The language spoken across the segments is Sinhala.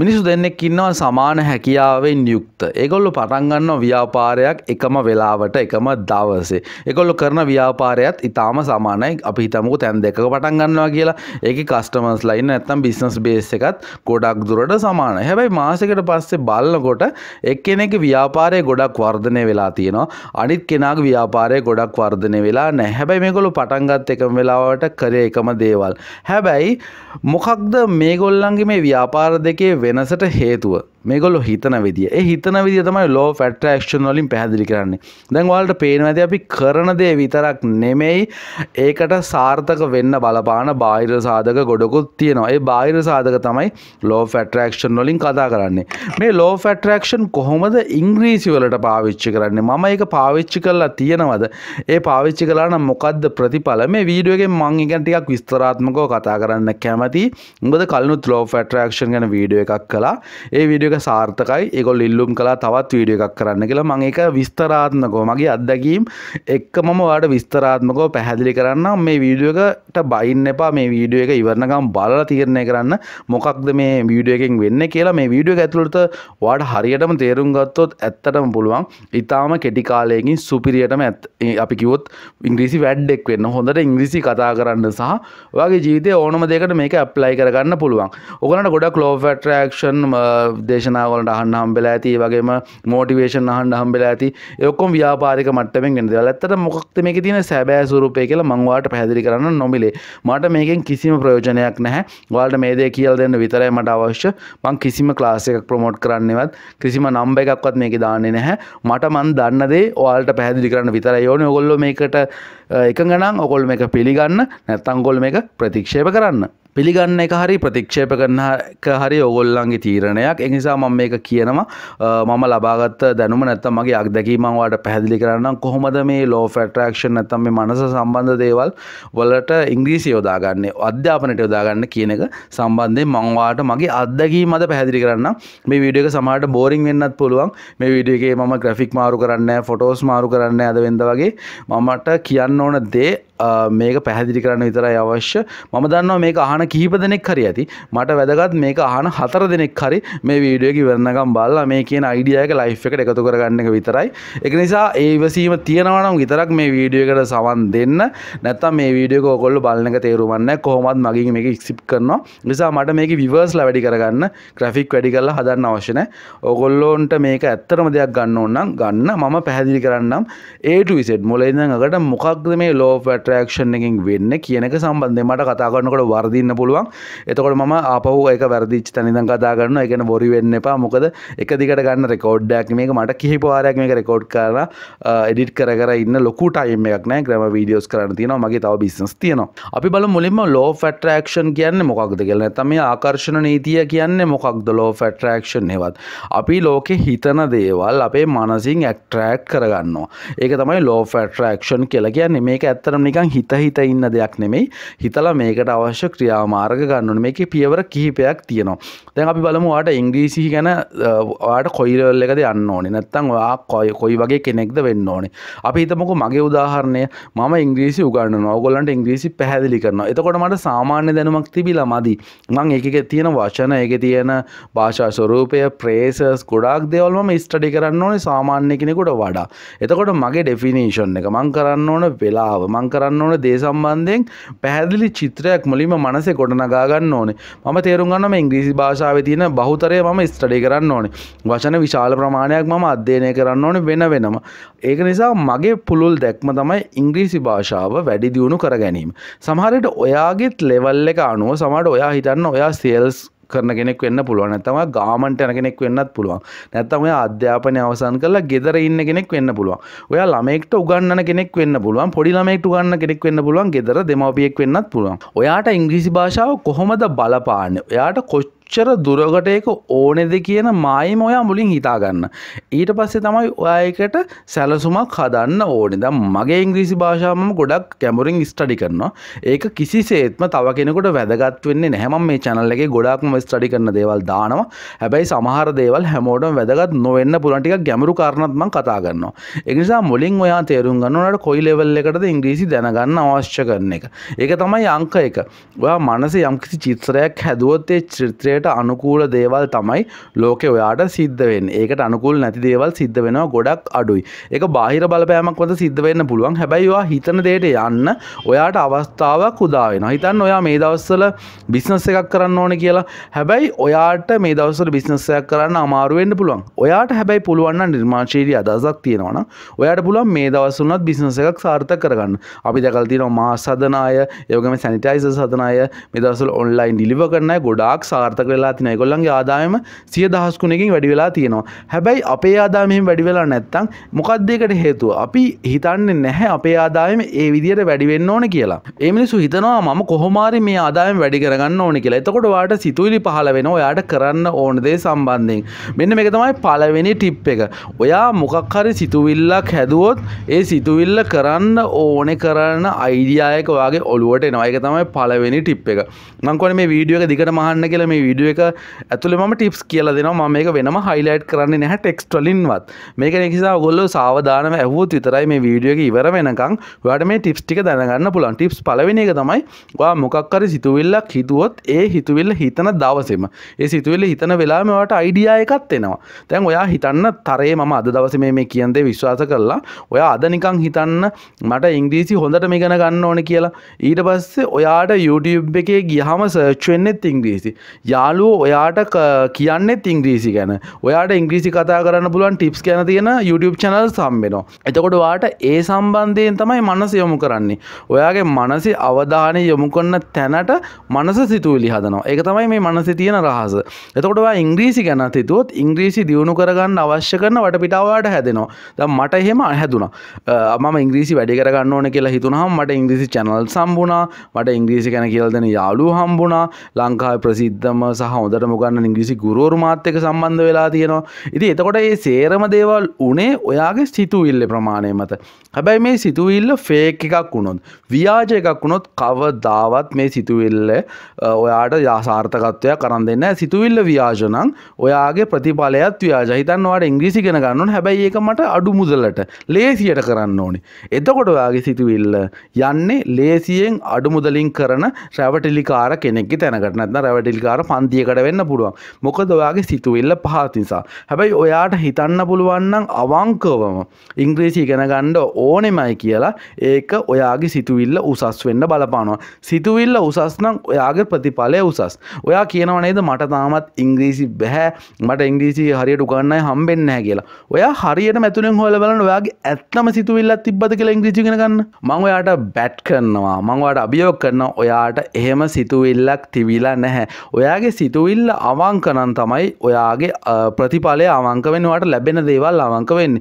මිනිසු දෙන්නෙක් ඉන්නවා සමාන හැකියාවෙන් යුක්ත. ඒගොල්ලෝ පටන් ගන්නවා ව්‍යාපාරයක් එකම වෙලාවට එකම දවසේ. ඒගොල්ලෝ කරන ව්‍යාපාරයත් ඊටාම සමානයි. අපි හිතමුකෝ තැන් දෙකක පටන් ගන්නවා කියලා. ඒකේ කස්ටමර්ස්ලා ඉන්න නැත්නම් බිස්නස් බේස් එකත් ගොඩක් දුරට සමානයි. හැබැයි මාසෙකට පස්සේ බලනකොට එක්කෙනෙක්ගේ ව්‍යාපාරය ගොඩක් වර්ධනය වෙලා තියෙනවා. අනිත් කෙනාගේ ව්‍යාපාරය ගොඩක් වර්ධනය වෙලා නැහැ. හැබැයි මේගොල්ලෝ පටන් ගත්ත එකම වෙලාවට කරේ එකම දේවල්. හැබැයි මොකක්ද මේගොල්ලන්ගේ මේ ව්‍යාපාර දෙකේ වෙනසට හේතුව මේගොල්ලො හිතන විදිිය ඒ හිතන විදි තමයි ලෝ ෆැට ක්ෂන් වලින් පැහදිලි කරන්නේ දැන් වලට පේනවද අපි කරන දේ විතරක් නෙමෙයි ඒකට සාර්ථක වෙන්න බලපාන බාහිර සාධක ගොඩකුත් තියෙනවා ඒ බාහිර සාධක තමයි ලෝ ෆැටරක්ෂන් වලින් කතා කරන්නේ මේ ලෝ ෆැටරක්ෂන් කොහොමද ඉංග්‍රීසි වලට පාවිච්චි කරන්නේ මම ඒක පාවිච්චි කරලා තියෙනවද ඒ පාවිච්චි කලා නම් මොකක්ද ප්‍රතිඵල මේ වීඩුවගෙන් මං ඉගන් ටිකක් විස්තරාත්මකව කතා කරන්න කැමති උඹද කලනුත් ලෝ ෆැටරක්ෂන් ගැන වීඩුව එකක් කලා ඒ විඩියක ඒක සාර්ථකයි ඒකොල් ඉල්ලුම් කලා තවත් වීඩිය එකක් කරන්න කියලා මං ඒක විස්තරාත්මකෝ මගේ අත්දැකීම් එක්ක මම වාට විස්තරාත්මකෝ පැහැදිලි කරන්න මේ වීඩියකට බයින්න එපා මේ වීඩියෝ එක ඉවරණකම් බලලා තීරණය කරන්න මොකක්ද මේ වීඩියෝ එකෙන් වෙන්නේ කියලා මේ වීඩියෝ එක ඇතුළත වාට හරියටම තේරුම් ගත්තොත් ඇත්තටම පුළුවන් ඉතාම කෙටි කාලයකින් සුපිරියටම ඇත් අපි කිවොත් ඉංග්‍රීසි වැඩ්ඩෙක් වෙන්න හොඳට ඉංග්‍රීසි කතා කරන්න සහ ඔයාගේ ජීවිතය ඕනම දෙකට මේක ඇප්ලයි කරගන්න පුළුවන් ඔගලට ගොඩක් ලෝෆටරක්ෂන් දේශ දේශනාවලට අහන්න හම්බෙලා ඇති වගේම මෝටිවේෂන් අහන්න හම්බෙලා ඇති ඔක්කොම ව්‍යාපාරික මට්ටමෙන් ගෙන දේවල්. ඇත්තට මොකක්ද මේකේ තියෙන සැබෑ ස්වරූපය කියලා මම ඔයාලට පැහැදිලි කරන්න නොමිලේ. මට මේකෙන් කිසිම ප්‍රයෝජනයක් නැහැ. ඔයාලට මේ දේ කියලා දෙන්න විතරයි මට අවශ්‍ය. මම කිසිම ක්ලාස් එකක් ප්‍රොමෝට් කරන්නවත් කිසිම නම්බර් එකක්වත් මේකේ දාන්නේ නැහැ. මට මන් දන්න දේ ඔයාලට පැහැදිලි කරන්න විතරයි ඕනේ. ඔයගොල්ලෝ මේකට එකඟ නම් ඔයගොල්ලෝ මේක පිළිගන්න නැත්නම් ඔයගොල්ලෝ මේක ප්‍රතික්ෂේප කරන්න. පිළිගන්න එක හරි ප්‍රතික්ෂේප කරනක හරි ඔගොල්ලන්ගේ තීරණයක් එනිසා මම මේක කියනවා මම ලබාගත් දැනුම නැත්තම් මගේ අක්දැකීමවාට පැහැදිලි කරන්න කොහොමද මේ ලෝ ෆැටරක්ෂන් නැත්තම් මේ මනස සම්බන්ධ දේවල් වලට ඉංග්‍රීසි යොදාගන්නේ අධ්‍යාපනයට යොදාගන්න කියන එක සම්බන්ධයෙන් මංවාට මගේ අත්දැකීම මත පැහැදිලි කරන්න මේ වීඩියක සමහට බෝරිං වෙන්නත් පුළුවන් මේ වීඩියගේ මම ග්‍රෆික් මාරු කරන්න ෆොටෝස් මාරු කරන්න ඇද වෙද වගේ මමට කියන්න ඕන දේ මේක පැහැදිලි කරන්න විතරයි අවශ්‍ය මම දන්නවා මේක අහන කිහිප දෙනෙක් හරි ඇති මට වැදගත් මේක අහන හතර දෙනෙක් හරි මේ වීඩියෝක ඉවරනකම් බලලා මේ කියන අයිඩියාක ලයිෆ් එකට එකතු කරගන්න එක විතරයි එක නිසා ඒ ඉවසීම තියෙනවනම් විතරක් මේ වීඩියෝ එකට සවන් දෙන්න නැත්තම් මේ වීඩියෝ ඔකොල්ල බලන එක තේරුමන්න කොහොමත් මගේ මේක ඉක්සිප් කරනවා නිසා මට මේක විවර්ස්ල වැඩි කරගන්න ග්‍රෆික් වැඩි කරලා හදන්න අවශ්‍යන ඔගොල්ලෝන්ට මේක ඇත්තරම දෙයක් ගන්න ඕන්නම් ගන්න මම පැහැදිලි කරන්නම් ඒට විසෙට් මොලයිදඟකට මොකක්ද මේ ලෝවට ඇට්‍රක්ෂන් එකින් වෙන්න කියනක සම්බන්ධය මට කතා කරන්නකොට වර්දින්න පුළුවන් එතකොට මම අපහු එක වැරදිච් තනිදන් කතා කරන්න එකන බොරි වෙන්න එපා මොකද එක දිකට ගන්න රෙකෝඩ්ඩයක් මේක මට කිහිපවාරයක් මේක රෙකෝඩ් කරලා එඩිට් කර කර ඉන්න ලොකු ටයිම් එකක් නෑ ග්‍රම වීඩියෝස් කරන්න තියෙනවා මගේ තව බිස්නස් තියෙනවා අපි බල මුලින්ම ලෝ ෆැට්‍රක්ෂන් කියන්නේ මොකක්ද කියලා නැත්නම් මේ ආකර්ෂණ නීතිය කියන්නේ මොකක්ද ලෝ ෆැට්‍රක්ෂන් ඒවත් අපි ලෝකේ හිතන දේවල් අපේ මනසින් ඇක්ට්‍රැක් කරගන්නවා ඒක තමයි ලෝ ෆැට්‍රක්ෂන් කියලා කියන්නේ මේක ඇත්තටම නිකන් හිත හිත ඉන්න දෙයක් නෙමෙයි හිතලා මේකට අවශ්‍ය ක්‍රියාමාර්ග ගන්නන මේක පියවර කිහිපයක් තියෙනවා දැන් අපි බලමු වාට ඉංග්‍රීසි ගැන වාට කොයිරල් එකද යන්න ඕනේ නැත්තං ඔයා කොයි කොයි වගේ කෙනෙක්ද වෙන්න ඕනේ අපි හිතමුකු මගේ උදාහරණය මම ඉංග්‍රීසි උගන්නවා ඔයගොල්ලන්ට ඉංග්‍රීසි පැහැදිලි කරනවා එතකොට මට සාමාන්‍ය දැනුමක් තිබිලා මදි මං ඒකේ තියෙන වචන ඒකේ තියෙන භාෂා ස්වරූපය ප්‍රේසස් ගොඩක් දේවල් මම ස්ටඩි කරන්න ඕනේ සාමාන්‍ය කෙනෙකුට වඩා එතකොට මගේ ඩෙෆිනේෂන් එක මං කරන්න ඕන වෙලාව මං කරන්න කරන්න ඕන දේ සම්බන්ධයෙන් පැහැදිලි චිත්‍රයක් මුලින්ම මනසේ ගොඩනගා ගන්න ඕනේ මම තේරුම් ගන්නවා මේ ඉංග්‍රීසි භාෂාවේ තියෙන බහුතරය මම ස්ටඩි කරන්න ඕනේ වචන විශාල ප්‍රමාණයක් මම අධ්‍යයනය කරන්න ඕනේ වෙන වෙනම ඒක නිසා මගේ පුළුල් දැක්ම තමයි ඉංග්‍රීසි භාෂාව වැඩි දියුණු කර ගැනීම සමහරට ඔයාගේත් ලෙවල් එක අනුව සමට ඔයා හිතන්න ඔයා සේල්ස් කරන කෙනෙක් වෙන්න පුළුවන් නැත්නම් ඔයා ගාමන්ට යන කෙනෙක් වෙන්නත් පුළුවන් නැත්නම් ඔයා අධ්‍යාපනය අවසන් කරලා ගෙදර ඉන්න කෙනෙක් වෙන්න පුළුවන් ඔයා ළමයෙක්ට උගන්වන කෙනෙක් වෙන්න පුළුවන් පොඩි ළමයෙක්ට උගන්වන කෙනෙක් වෙන්න පුළුවන් ගෙදර දෙමව්පියෙක් වෙන්නත් පුළුවන් ඔයාට ඉංග්‍රීසි භාෂාව කොහොමද බලපාන්නේ ඔයාට කොච්චර කොච්චර දුරකට ඒක ඕනෙද කියන මායිම ඔයා මුලින් හිතාගන්න. ඊට පස්සේ තමයි ඔයකට සැලසුමක් හදන්න ඕනේ. දැන් මගේ ඉංග්‍රීසි භාෂාව මම ගොඩක් කැමරින් ස්ටඩි කරනවා. ඒක කිසිසේත්ම තව කෙනෙකුට වැදගත් වෙන්නේ නැහැ. මම මේ channel එකේ ගොඩාක්ම ස්ටඩි කරන දේවල් දානවා. හැබැයි සමහර දේවල් හැමෝටම වැදගත් නොවෙන්න පුළුවන් ටිකක් ගැඹුරු කාරණාත් මම කතා කරනවා. ඒ නිසා මුලින් ඔයා තේරුම් ගන්න ඕනට කොයි level එකටද ඉංග්‍රීසි දැනගන්න අවශ්‍ය කරන එක. ඒක තමයි අංක 1. ඔයා මනසේ යම්කිසි චිත්‍රයක් හැදුවොත් ඒ චිත්‍රය ලෝකයට අනුකූල දේවල් තමයි ලෝකෙ ඔයාට සිද්ධවෙන් ඒකට අනුකුල් නැති දේවල් සිද්ධ වෙනවා ගොඩක් අඩුයි එක බාහිර බලපෑමක් වද සිද්ධ වෙන්න පුළුවන් හැබැයිවා හිතන දේට යන්න ඔයාට අවස්ථාවක් කුදාවෙන හිතන් ඔයා මේ දවස්සල බිස්නස් එකක් කරන්න ඕන කියලා හැබැයි ඔයාට මේ දවසට බිස්නස්සයක් කරන්න අමාරුවෙන්න්න පුළුවන් ඔයාට හැබැයි පුළුවන්න නිර්මාශීරී අදසක් තියෙනවන ඔයාට පුළුවන් මේ දවසුනත් බිස්නස එකක් සාර්ථ කරගන්න අපි දැකල් තියෙනවා මා සදනාය යෝගම සැනිටයිස සදනාය මේ දවසල ඔන්ලයින් ඩිලිව කරන්න ගොඩාක් සාර්ථක මතක වෙලා තින ගොල්ලන්ගේ ආදායම සිය දහස්කුණකින් වැඩි වෙලා තියෙනවා හැබැයි අපේ ආදාමෙම වැඩි වෙලා නැත්තං මොකක්දයකට හේතුව අපි හිතන්නේ නැහැ අපේ ආදායම ඒ විදියට වැඩිවෙන්න ඕන කියලා ඒමිනිසු හිතනවා මම කොහොමාරි මේ ආදායම වැඩි කරගන්න ඕන කියලා එතකොට වාට සිතුවිලි පහල වෙන ඔයාට කරන්න ඕන දේ සම්බන්ධයෙන් මෙන්න මේක තමයි පලවෙනි ටිප් එක ඔයා මොකක්හරි සිතුවිල්ලක් හැදුවොත් ඒ සිතුවිල්ල කරන්න ඕන කරන්න අයිඩියයක වගේ ඔලුවට එනවා එක තමයි පලවෙනි ටිප් එක මංකොන මේ වීඩියෝ එක දිකට මහන්න කියලා මේ විඩිය එක ඇතුළ ම ටිප්ස් කියල දෙනවා මේක වෙනම හයිලයිට් කරන්නේ නැහැ ටෙක්ස්ටලින්වත් මේක නිසා ගොල්ල සාවධානම ඇහුත් විතරයි මේ වීඩියක ඉවර වෙනකං වැඩ මේ ටිප්ටික දැනගන්න පුළන් ටිප්ස් පලවෙෙන එක තමයි වා මොකක්කර සිතුවිල්ලක් හිතුවොත් ඒ හිතුවිල්ල හිතන දවසෙම ඒ සිතුවිල්ල හිතන වෙලාමට අයිඩියා එකත් එනවා තැන් ඔයා හිතන්න තරේ මම අද දවස මේ කියන්දේ විශ්වාස කරලා ඔයා අද නිකං හිතන්න මට ඉංග්‍රීසි හොඳට මේ ගැන ගන්න ඕන කියලා ඊට පස්සේ ඔයාට YouTube එකේ ගියහම සර්ච් වෙන්නෙත් ඉංග්‍රීසි යා යාලුව ඔයාට කියන්නෙත් ඉංග්‍රීසි ගැන ඔයාට ඉංග්‍රීසි කතා කරන්න පුළුවන් ටිප්ස් ගැන තියෙන YouTube චැනල් සම්බෙනවා එතකොට වාට ඒ සම්බන්ධයෙන් තමයි මනස යොමු කරන්නේ ඔයාගේ මනසි අවධානය යොමු කරන්න තැනට මනස සිතුවිලි හදනවා ඒක තමයි මේ මනස තියෙන රහස එතකොට ඔයා ඉංග්‍රීසි ගැන හිතුවොත් ඉංග්‍රීසි දියුණු කරගන්න අවශ්‍ය කරන වටපිටාවට හැදෙනවා දැන් මට එහෙම හැදුනා මම ඉංග්‍රීසි වැඩි කරගන්න ඕන කියලා හිතුනහම මට ඉංග්‍රීසි චැනල් සම්බුණා මට ඉංග්‍රීසි ගැන කියලා දෙන යාළුවෝ හම්බුණා ලංකාවේ ප්‍රසිද්ධම සහ හොඳට මොගන්න ඉංග්‍රිසි ගුරුවරු මාත්‍යක සම්බන්ධ වෙලා තියෙනවා ඉති එතකොට ඒ සේරම දේවල් උනේ ඔයාගේ සිතුවිල්ල ප්‍රමාණය මත හැබැයි මේ සිතුවිල්ල ෆේක් එකක් වුණොත් ව්‍යාජ එකක් වුණොත් කවදාවත් මේ සිතුවිල්ල ඔයාට යාසාර්ථකත්වය කරන් දෙන්න සිතුවිල්ල ව්‍යාජනං ඔයාගේ ප්‍රතිඵලයත් ව්‍යාජ හිතන්නවාට ඉංග්‍රීසි ගෙන ගන්නන් හැබැයි ඒක මට අඩු මුදලට ලේසියට කරන්න ඕනි එතකොට ඔයාගේ සිතුවිල්ල යන්නේ ලේසියෙන් අඩු මුදලින් කරන රැවටිලිකාර කෙනෙක්ගේ තැනකට නැත්නම් රැවටිලිකාර පන්ති පන්තියකට වෙන්න පුළුවන් මොකද ඔයාගේ සිතුවිල්ල පහත් නිසා හැබැයි ඔයාට හිතන්න පුළුවන්නම් අවංකවම ඉංග්‍රීසි ඉගෙන ගණ්ඩ ඕනෙමයි කියලා ඒක ඔයාගේ සිතුවිල්ල උසස් වෙන්න බලපානවා සිතුවිල්ල උසස්නම් ඔයාගේ ප්‍රතිඵලය උසස් ඔයා කියනවනේද මට තාමත් ඉංග්‍රීසි බැහැ මට ඉංග්‍රීසි හරියට උගන්නයි හම්බෙන්නෑ කියලා ඔයා හරියට මැතුලින් හොල බලන්න ඔයාගේ ඇත්තම සිතුවිල්ලත් තිබ්බද කියලා ඉංග්‍රීසිගෙන ගන්න මං ඔයාට බැට් කරනවා මංවාට අභියෝග කරන ඔයාට එහෙම සිතුවිල්ලක් තිවිලා නැහැ ඔයාගේ සිතුවිල්ල අවංකනන් තමයි ඔයාගේ ප්‍රතිඵලය අවංක වෙනවාට ලැබෙන දේවල් අවංක වෙන්න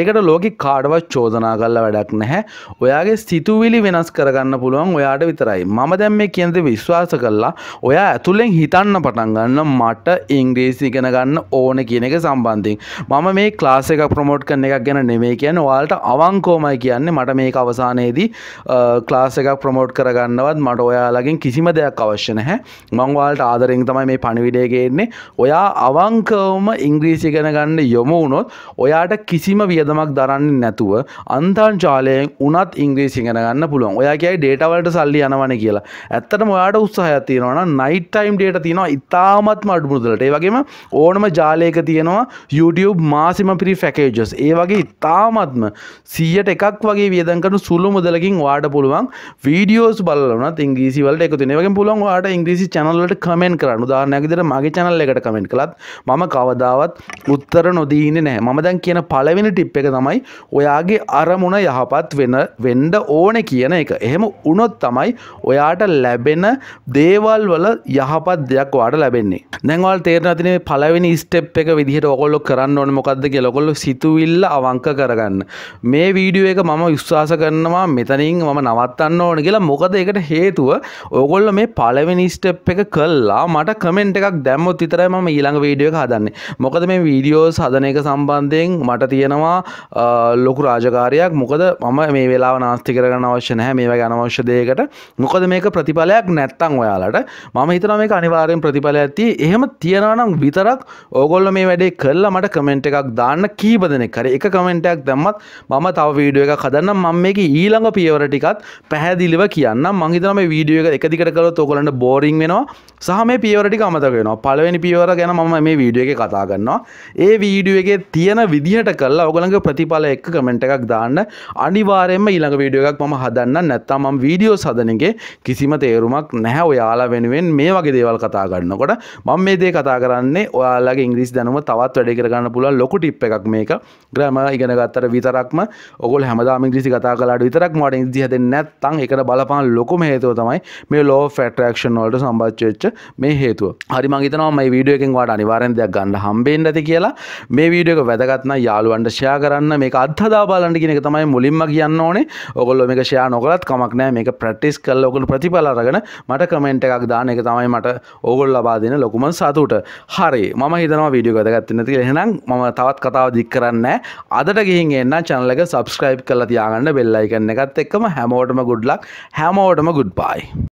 ඒකට ලෝකි කාඩවත් චෝදනා කල්ල වැඩක් නැහැ ඔයාගේ සිතුවිලි වෙනස් කරගන්න පුළුවන් ඔයාට විතරයි මම දැම් මේ කියද විශ්වාස කරලා ඔයා ඇතුළෙන් හිතන්න පටන්ගන්න මට ඉංග්‍රීසි ඉගෙන ගන්න ඕන කියන එක සම්බන්ධින් මම මේ ක්ලාස එක ප්‍රමෝට් කරන එකක් ගැන නෙමේ කියන ඔයාලට අවංකෝමයි කියන්නේ මට මේක අවසානයේදී ක්ලාස එකක් ප්‍රමෝට් කරගන්නවත් මට ඔයාලගෙන් කිසිම දෙයක් අවශ්‍ය නැහැ මංවාලට ආදරෙන් තමයි මේ පණවිඩයගේන්නේ ඔයා අවංකවම ඉංග්‍රීසි ගෙන ගන්න යොමු වුණොත් ඔයාට කිසිම වියදමක් දරන්නේ නැතුව අන්තර්ජාලයෙන් උනත් ඉංග්‍රීසි ගෙන ගන්න පුළුවන් ඔයා කියයි ඩේටවලට සල්ලි යනවන කියලා ඇත්තටම ඔයාට උත්සාහයක් තියෙනවා නයිට් ටයිම් ඩේට තියෙනවා ඉතාමත්ම අඩු මුදලට ඒ වගේම ඕනම ජාලයක තියෙනවා YouTube මාසිම පිරි ෆැකේජස් ඒ වගේ ඉතාමත්ම සීයට එකක් වගේ වියදන් කරන සුළු මුදලකින් වාට පුළුවන් වීඩියෝස් බලනත් ඉංග්‍රීසි වලට එකතු වෙන. ඒ වගේම පුළුවන් ඔයාලට ඉංග්‍රීසි channel වලට comment කරන්න. කරන්න උදාහරණයක් විදිහට මගේ channel එකට comment කළත් මම කවදාවත් උත්තර නොදී ඉන්නේ නැහැ. මම දැන් කියන පළවෙනි ටිප් එක තමයි ඔයාගේ අරමුණ යහපත් වෙන වෙන්න ඕනේ කියන එක. එහෙම වුණොත් තමයි ඔයාට ලැබෙන දේවල් වල යහපත් දෙයක් ඔයාට ලැබෙන්නේ. දැන් ඔයාලා තේරෙනවා තියෙන මේ පළවෙනි step එක විදිහට ඔයගොල්ලෝ කරන්න ඕනේ මොකද්ද කියලා. ඔයගොල්ලෝ සිතුවිල්ල අවංක කරගන්න. මේ වීඩියෝ එක මම විශ්වාස කරනවා මෙතනින් මම නවත්තන්න ඕන කියලා මොකද ඒකට හේතුව ඔයගොල්ලෝ මේ පළවෙනි ස්ටෙප් එක කළා මට මට කමෙන්ට් එකක් දැම්මොත් විතරයි මම ඊළඟ වීඩියෝ එක හදන්නේ මොකද මේ වීඩියෝ හදන එක සම්බන්ධයෙන් මට තියෙනවා ලොකු රාජකාරයක් මොකද මම මේ වෙලාව නාස්ති කරගන්න අවශ්‍ය නැහැ මේ වගේ අනවශ්‍ය දෙයකට මොකද මේක ප්‍රතිඵලයක් නැත්තම් ඔයාලට මම හිතනවා මේක අනිවාර්යෙන් ප්‍රතිඵල ඇති එහෙම තියෙනවා නම් විතරක් ඕගොල්ලෝ මේ වැඩේ කළා මට කමෙන්ට් එකක් දාන්න කීප දෙනෙක් හරි එක කමෙන්ට් එකක් දැම්මත් මම තව වීඩියෝ එකක් හදන්නම් මම මේක ඊළඟ පියවර ටිකත් පැහැදිලිව කියන්නම් මං හිතනවා මේ වීඩියෝ එක එක දිගට කළොත් ඕගොල්ලන්ට බෝරින් වෙනවා සහ මේ පියවර පියවරටි අමතකෙනවා පලවෙනි පියවර ගැන මම මේ වීඩිය එක කතා ගන්නවා ඒ වීඩිය එක තියෙන විදිහට කල්ලා ඔගළඟ ප්‍රතිඵල එක් කමෙන්ට් එකක් දාන්න අනිවාරයෙන්ම ඊළඟ වීඩියෝ එකක් මම හදන්න නැත්තම් මම වීඩියෝ සදනගේ කිසිම තේරුමක් නැහැ ඔයාලා වෙනුවෙන් මේ වගේ දේවල් කතා ගන්නකොට මම මේ දේ කතා කරන්නේ ඔයාලගේ ඉංග්‍රීසි දැනුම තවත් වැඩි කරගන්න පුළුවන් ලොකු ටිප් එකක් මේක ග්‍රෑමර් ඉගෙන ගත්තට විතරක්ම ඔගොල්ලෝ හැමදාම ඉංග්‍රීසි කතා කළාට විතරක් මට ඉංග්‍රීසි හැදෙන්නේ නැත්නම් ඒකට බලපාන ලොකුම හේතුව තමයි මේ ලෝ ෆැට්‍රැක්ෂන් වලට සම්බන්ධ වෙච්ච මේ හේතුව හේතුව හරි මගේතනවාම වීඩියෝ එකෙන් වාට අනිවාරෙන් දෙයක් ගන්න හම්බෙන් ඇති කියලා මේ වීඩියෝ එක වැදගත්න යාළුවන්ට ෂයා කරන්න මේ අත්හදා බලන්න කියන එක තමයි මුලින්ම කියන්න ඕනේ ඔගොල්ලො මේක ෂයා නොකලත් කමක් නෑ මේක ප්‍රටිස් කල්ල ඔකුළු ප්‍රතිඵලරගෙන මට කමෙන්ට් එකක් දාන එක තමයි මට ඕගොල් ලබාදන ලොකුම සතුට හරි ම හිතනවා වීඩියෝ ගතගත්තන ති හෙනම් ම තවත් කතාව දික් කරන්න අදට ගිහින් එන්න චනලක සබස්ක්‍රයිබ් කල තියාගන්න බෙල්ලයිකන්න එකත් එක්කම හැමෝටම ගුඩ්ලක් හැමෝටම ගුඩ්බයි